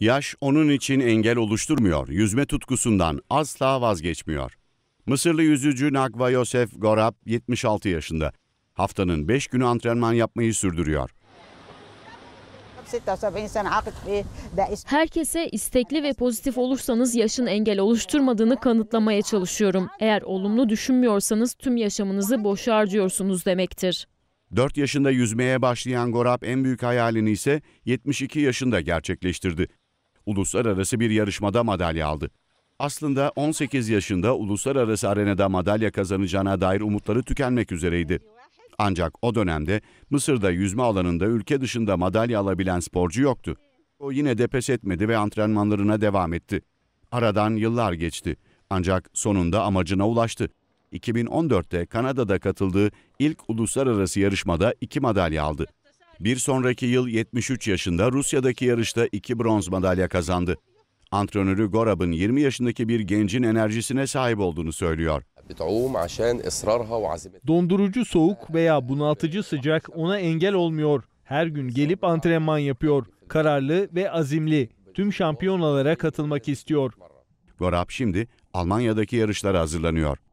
Yaş onun için engel oluşturmuyor, yüzme tutkusundan asla vazgeçmiyor. Mısırlı yüzücü Nagva Yosef Gorab 76 yaşında. Haftanın 5 günü antrenman yapmayı sürdürüyor. Herkese istekli ve pozitif olursanız yaşın engel oluşturmadığını kanıtlamaya çalışıyorum. Eğer olumlu düşünmüyorsanız tüm yaşamınızı boş harcıyorsunuz demektir. 4 yaşında yüzmeye başlayan Gorab en büyük hayalini ise 72 yaşında gerçekleştirdi uluslararası bir yarışmada madalya aldı. Aslında 18 yaşında uluslararası arenada madalya kazanacağına dair umutları tükenmek üzereydi. Ancak o dönemde Mısır'da yüzme alanında ülke dışında madalya alabilen sporcu yoktu. O yine de pes etmedi ve antrenmanlarına devam etti. Aradan yıllar geçti ancak sonunda amacına ulaştı. 2014'te Kanada'da katıldığı ilk uluslararası yarışmada iki madalya aldı. Bir sonraki yıl 73 yaşında Rusya'daki yarışta iki bronz madalya kazandı. Antrenörü Gorab'ın 20 yaşındaki bir gencin enerjisine sahip olduğunu söylüyor. Dondurucu soğuk veya bunaltıcı sıcak ona engel olmuyor. Her gün gelip antrenman yapıyor. Kararlı ve azimli. Tüm şampiyonalara katılmak istiyor. Gorab şimdi Almanya'daki yarışlara hazırlanıyor.